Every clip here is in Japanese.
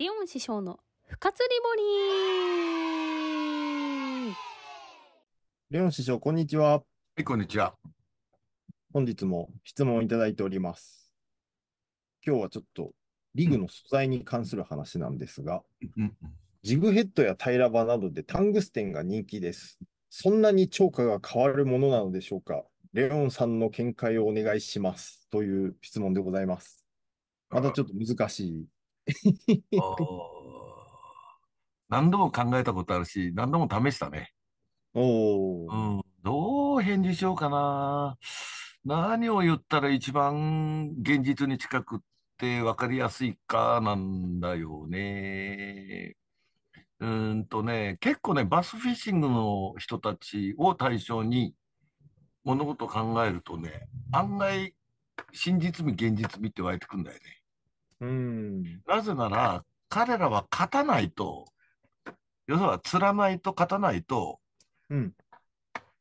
リオン師匠の不活リボリーレオン師匠、こんにちは。はい、こんにちは。本日も質問をいただいております。今日はちょっとリグの素材に関する話なんですが、ジグヘッドや平場などでタングステンが人気です。そんなに超過が変わるものなのでしょうかレオンさんの見解をお願いします。という質問でございます。またちょっと難しい 何度も考えたことあるし、何度も試したね。おうん。どう返事しようかな。何を言ったら一番現実に近くって分かりやすいかなんだよね。うんとね、結構ね、バスフィッシングの人たちを対象に物事を考えるとね、案外真実味現実味って湧いてくんだよね。うん、なぜなら、彼らは勝たないと、要はつらないと勝たないと、うん、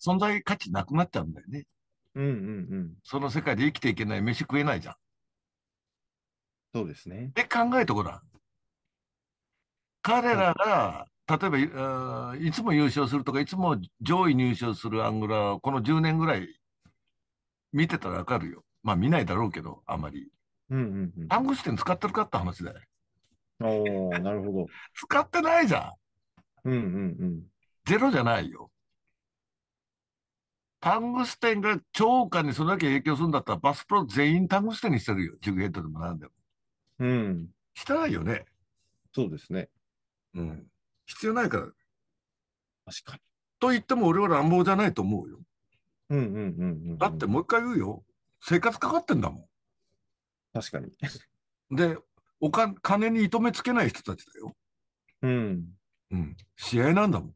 存在価値なくなっちゃうんだよね。うんうんうん、その世界で生きていけない、飯食えないじゃん。そうですね。で考えてごらん。彼らが、例えば、いつも優勝するとか、いつも上位入賞するアングラーをこの10年ぐらい見てたらわかるよ。まあ見ないだろうけど、あまり。うんうんうん、アングステン使ってるかって話だよ。おなるほど。使ってないじゃん。うんうんうん。ゼロじゃないよ。タングステンが超過にそれだけ影響するんだったら、バスプロ全員タングステンにしてるよ。ジグヘッドでもなんでも。うん。汚いよね。そうですね。うん。必要ないから。確かに。と言っても俺は乱暴じゃないと思うよ。うんうんうん、うん、だってもう一回言うよ。生活かかってんだもん。確かに。で、おか、金に糸目つけない人たちだよ。うん。うん。試合なんだもん。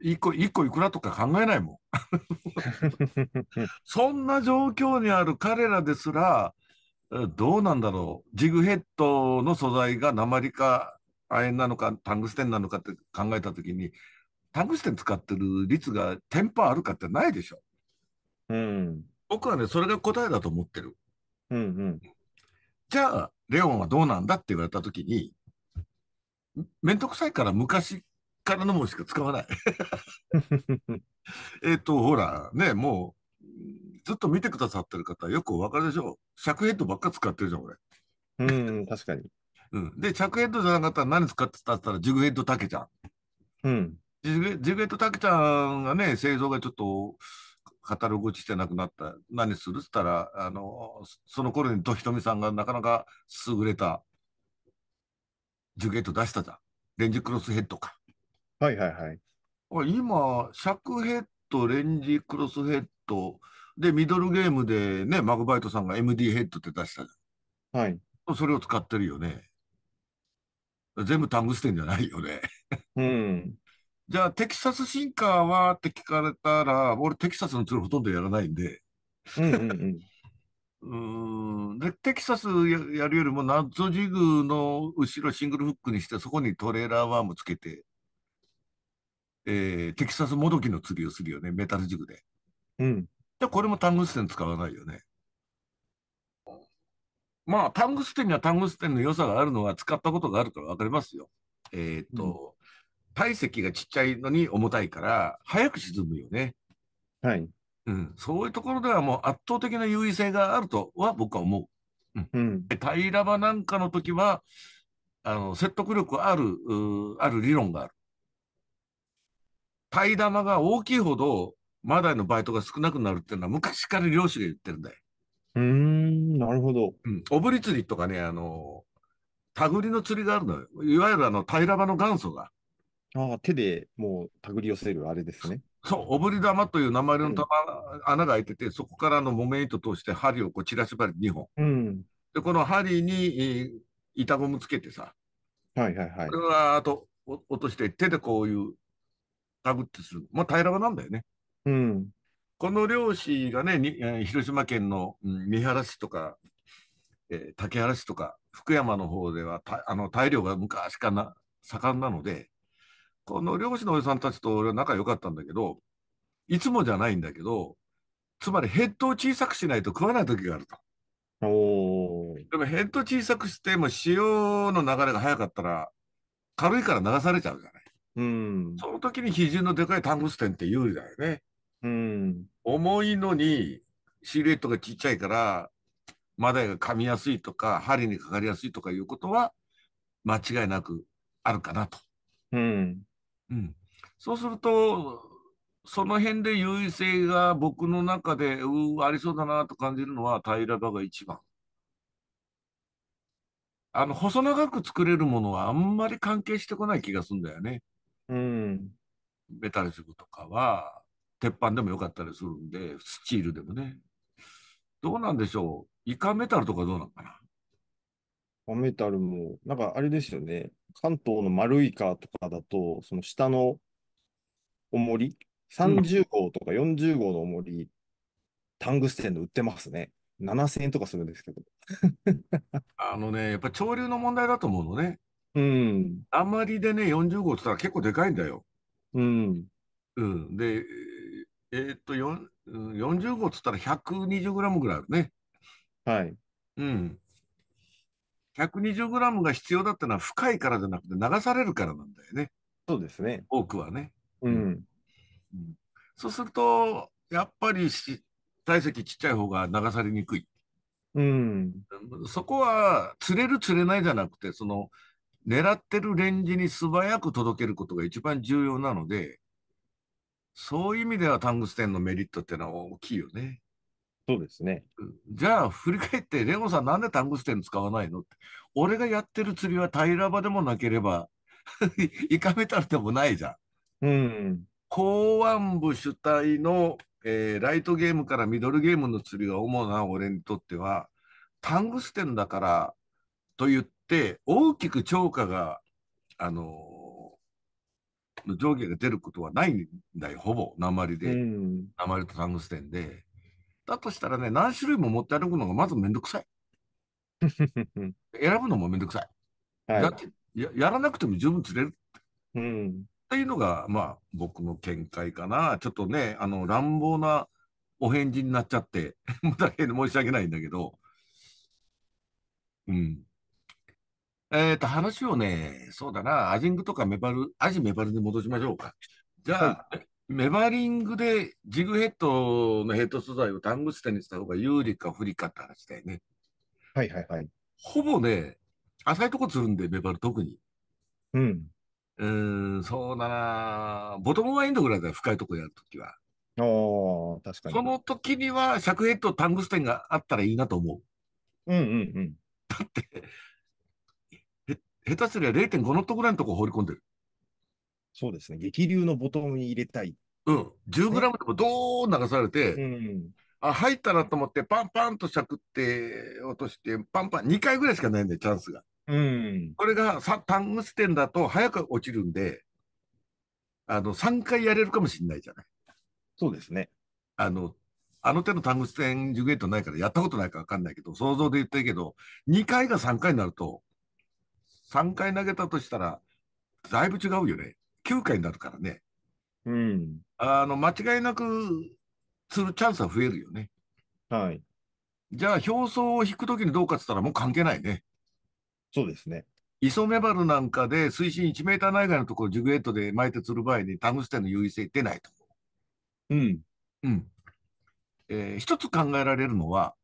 一個、一個いくらとか考えないもん。そんな状況にある彼らですら、どうなんだろう。ジグヘッドの素材が鉛か亜鉛なのかタングステンなのかって考えたときに、タングステン使ってる率がテンパあるかってないでしょ。うん。僕はね、それが答えだと思ってる。うんうん。じゃあ、レオンはどうなんだって言われたときに、めんどくさいから昔からのものしか使わない えっと、ほら、ね、もう、ずっと見てくださってる方よくお分かりでしょう。尺ヘッドばっか使ってるじゃん、俺。うん、確かに。うん。で、尺ヘッドじゃなかったら何使ってたったら、ジグヘッドタケちゃん。うん。ジグジグヘッドタケちゃんがね、製造がちょっと、カタログしてなくなった、何するって言ったら、あのその頃にとひとみさんがなかなか優れたジュゲート出したじゃん、レンジクロスヘッドか。はいはいはい。今、尺ヘッド、レンジクロスヘッド、で、ミドルゲームでね、マグバイトさんが MD ヘッドって出したじゃん。はい。それを使ってるよね。全部タングステンじゃないよね。うん。じゃあ、テキサスシンカーはって聞かれたら、俺、テキサスの釣りほとんどやらないんで。うんうん、うん、で、テキサスやるよりも、ナッツジグの後ろシングルフックにして、そこにトレーラーワームつけて、えー、テキサスもどきの釣りをするよね、メタルジグで。うん。あ、これもタングステン使わないよね。まあ、タングステンにはタングステンの良さがあるのは使ったことがあるから分かりますよ。えっ、と、体積がちっちゃいのに重たいから、早く沈むよね。はい。うん、そういうところではもう圧倒的な優位性があるとは僕は思う。うん。平場なんかの時は、あの、説得力ある、ある理論がある。平玉が大きいほど、マダイのバイトが少なくなるっていうのは昔から漁師が言ってるんだよ。うん、なるほど。うん。おぶり釣りとかね、あの、手繰りの釣りがあるのよ。いわゆるあの、平場の元祖が。ああ、手でもう手繰り寄せるあれですね。そう、おぶり玉という名前の玉、穴が開いてて、そこからの木綿糸通して針をこう散らし針2本。うん。で、この針に、板ゴムつけてさ、はいはいはい。これはあと落として手でこういうたぐってする。まあ平らばなんだよね。うん。この漁師がね、に広島県の三原市とか、えー、竹原市とか、福山の方ではたあの大量が昔から盛んなので、この漁師のおじさんたちと俺は仲良かったんだけど、いつもじゃないんだけど、つまりヘッドを小さくしないと食わない時があると。おでもヘッド小さくしても潮の流れが速かったら軽いから流されちゃうじゃない。うん、その時に比重のでかいタングステンって有利だよね。うん、重いのにシルエットがちっちゃいからマダイが噛みやすいとか針にかかりやすいとかいうことは間違いなくあるかなと。うん、うん、そうすると、その辺で優位性が僕の中でうありそうだなと感じるのは平場が一番。あの細長く作れるものはあんまり関係してこない気がするんだよね。うん、メタル塾とかは鉄板でもよかったりするんでスチールでもね。どうなんでしょうイカメタルとかどうなのかなメタルも、なんかあれですよね。関東の丸いカーとかだと、その下の重り、30号とか40号の重り、うん、タングステンで売ってますね。7000円とかするんですけど。あのね、やっぱ潮流の問題だと思うのね。うん。あんまりでね、40号って言ったら結構でかいんだよ。うん。うん。で、えー、っと、40号って言ったら120グラムぐらいあるね。はい。うん。120g が必要だったのは深いからじゃなくて流されるからなんだよね。そうですね。多くはね。うん。うん、そうすると、やっぱり体積ちっちゃい方が流されにくい。うん。そこは釣れる釣れないじゃなくて、その狙ってるレンジに素早く届けることが一番重要なので、そういう意味ではタングステンのメリットってのは大きいよね。そうですね。じゃあ、振り返って、レゴさんなんでタングステン使わないのって。俺がやってる釣りは平場でもなければ、イカメタルでもないじゃん。うん。港湾部主体の、えー、ライトゲームからミドルゲームの釣りが主な俺にとっては、タングステンだからと言って、大きく超過が、あのー、上下が出ることはないんだよ、ほぼ、鉛で。鉛とタングステンで。だとしたらね、何種類も持って歩くのがまずめんどくさい。選ぶのもめんどくさい。はい、だってや、やらなくても十分釣れる。うん。っていうのが、まあ、僕の見解かな。ちょっとね、あの、乱暴なお返事になっちゃって、大変申し訳ないんだけど、うん。えっ、ー、と、話をね、そうだな、アジングとかメバル、アジメバルに戻しましょうか。じゃあ、はい、メバリングでジグヘッドのヘッド素材をタングステンにした方が有利か不利かって話だよね。はいはいはい。ほぼね、浅いとこつるんで、メバル特に。うん。うん、そうだなボトムワインドぐらいだよ、深いとこやるときは。お確かに。その時には、クヘッド、タングステンがあったらいいなと思う。うんうんうん。だって、へ、下手すりゃ0.5ノットぐらいのとこ放り込んでる。そうですね。激流のボトムに入れたいうん、10グラムでもどー流されて、うん、あ、入ったなと思って、パンパンとしゃくって落として、パンパン、2回ぐらいしかないんで、チャンスが。うん。これが、さ、タングステンだと早く落ちるんで、あの、3回やれるかもしれないじゃない。そうですね。あの、あの手のタングステンジュゲートないからやったことないかわかんないけど、想像で言ってるけど、2回が3回になると、3回投げたとしたら、だいぶ違うよね。9回になるからね。うん、あの間違いなくするチャンスは増えるよね。はい。じゃあ、表層を引くときにどうかって言ったらもう関係ないね。そうですね。磯メバルなんかで水深1メーター内外のところジグエットで巻いて釣る場合にタングステンの優位性出ないとう。うん。うん。えー、一つ考えられるのは、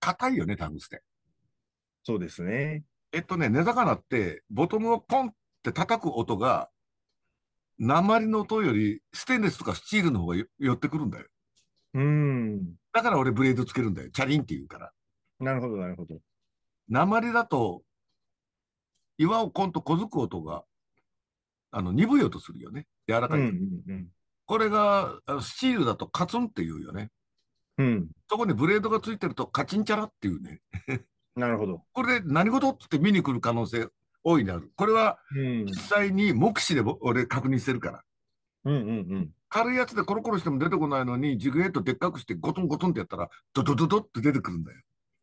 硬いよね、タングステン。そうですね。えっとね、根魚って、ボトムをポンって叩く音が、鉛の音よりステンレスとかスチールの方が寄ってくるんだよ。うん。だから俺ブレードつけるんだよ。チャリンって言うから。なるほど、なるほど。鉛だと、岩をコンと小づく音が、あの、鈍い音するよね。柔らかい。うんうんうん、これが、スチールだとカツンって言うよね。うん。そこにブレードがついてるとカチンチャラっていうね。なるほど。これ何事って見に来る可能性多いなる。これは、実際に目視で俺確認してるから。うんうんうん。軽いやつでコロコロしても出てこないのに、ジグヘッドでっかくしてゴトンゴトンってやったら、ドドドドって出てくるんだよ。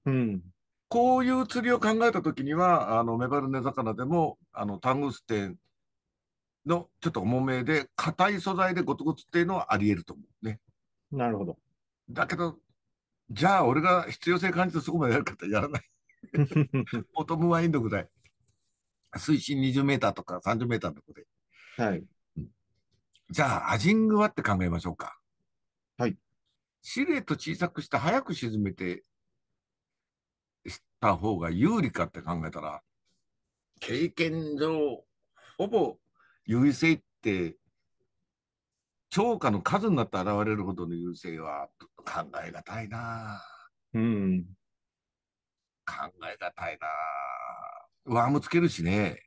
うん。こういう釣りを考えたときには、あの、メバルネ魚でも、あの、タングステンのちょっと重めで、硬い素材でゴツゴツっていうのはあり得ると思うね。なるほど。だけど、じゃあ俺が必要性感じてそこまでやるかってやらない。ボトムワインドぐらい。水深20メーターとか30メーターのとこで。はい。じゃあ、アジングはって考えましょうか。はい。シルエット小さくして早く沈めて、した方が有利かって考えたら、経験上、ほぼ優位性って、超過の数になって現れるほどの優勢は考えがたいなうん。考えがたいなワームつけるしね。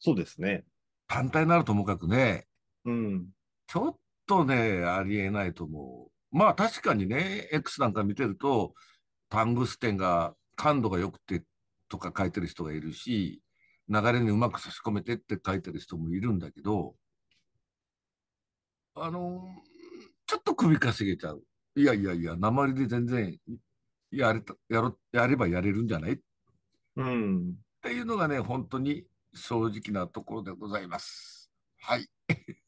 そうですね。単体ならともかくね。うん。ちょっとね、ありえないと思う。まあ確かにね、X なんか見てると、タングステンが感度が良くてとか書いてる人がいるし、流れにうまく差し込めてって書いてる人もいるんだけど、あの、ちょっと首かしげちゃう。いやいやいや、鉛で全然やれた、やろ、やればやれるんじゃないうん。っていうのがね、本当に正直なところでございます。はい。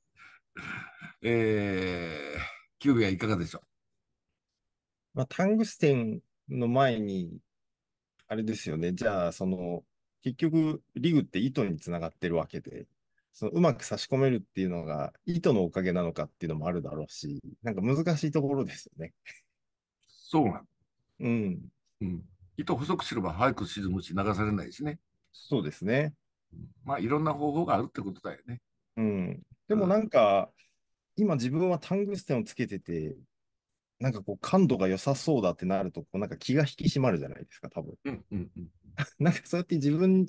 えー、キュービはいかがでしょうまあ、タングステンの前に、あれですよね。じゃあ、その、結局、リグって糸につながってるわけで、そのうまく差し込めるっていうのが、糸のおかげなのかっていうのもあるだろうし、なんか難しいところですよね。そうなの。うん。うん。糸細くすれば早く沈むし、流されないしね。そうですね。まあ、いろんな方法があるってことだよね。うん。でもなんか、うん、今自分はタングステンをつけてて、なんかこう感度が良さそうだってなると、こうなんか気が引き締まるじゃないですか、多分。うんうんうん、なんかそうやって自分、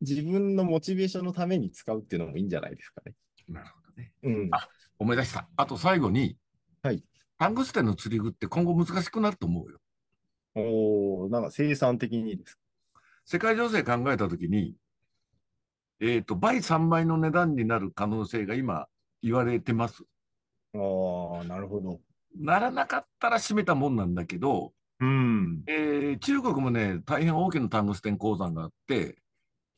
自分のモチベーションのために使うっていうのもいいんじゃないですかね。なるほどね。うん。あ、思い出した。あと最後に、はい。タングステンの釣り具って今後難しくなると思うよ。おおなんか生産的にですか世界情勢考えたときに、えっ、ー、と、倍3倍の値段になる可能性が今言われてます。ああ、なるほど。ならなかったら閉めたもんなんだけど、うん。えー、中国もね、大変大きなタングステン鉱山があって、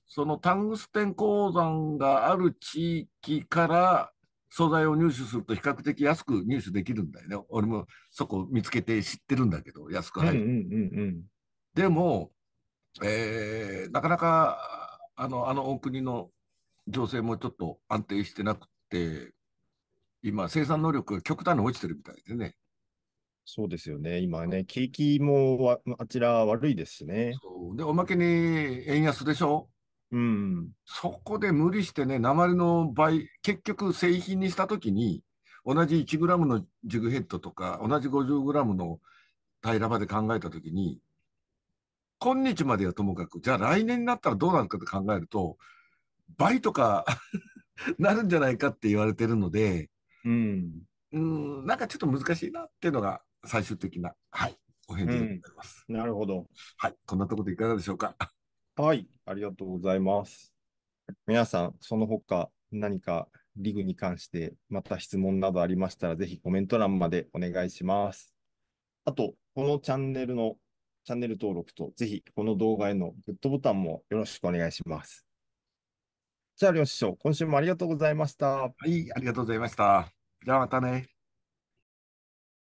そのタングステン鉱山がある地域から素材を入手すると比較的安く入手できるんだよね。俺もそこ見つけて知ってるんだけど、安く入る。うんうんうん、でも、えー、なかなかあのあのお国の情勢もちょっと安定してなくて、今、生産能力が極端に落ちてるみたいでね。そうですよね、今ね、景気もあちら悪いですしね。で、おまけに円安でしょ。うん、そこで無理してね、鉛の倍、結局、製品にしたときに、同じ1グラムのジグヘッドとか、同じ50グラムの平場で考えたときに、今日まではともかく、じゃあ来年になったらどうなるかって考えると、倍とかなるんじゃないかって言われてるので、うん。うん、なんかちょっと難しいなっていうのが最終的な、はい、お返事でございます、うん。なるほど。はい、こんなところでいかがでしょうか。はい、ありがとうございます。皆さん、その他何かリグに関して、また質問などありましたら、ぜひコメント欄までお願いします。あと、このチャンネルのチャンネル登録と、ぜひこの動画へのグッドボタンもよろしくお願いします。じゃあ、両師匠、今週もありがとうございました。はい、ありがとうございました。じゃあまたね。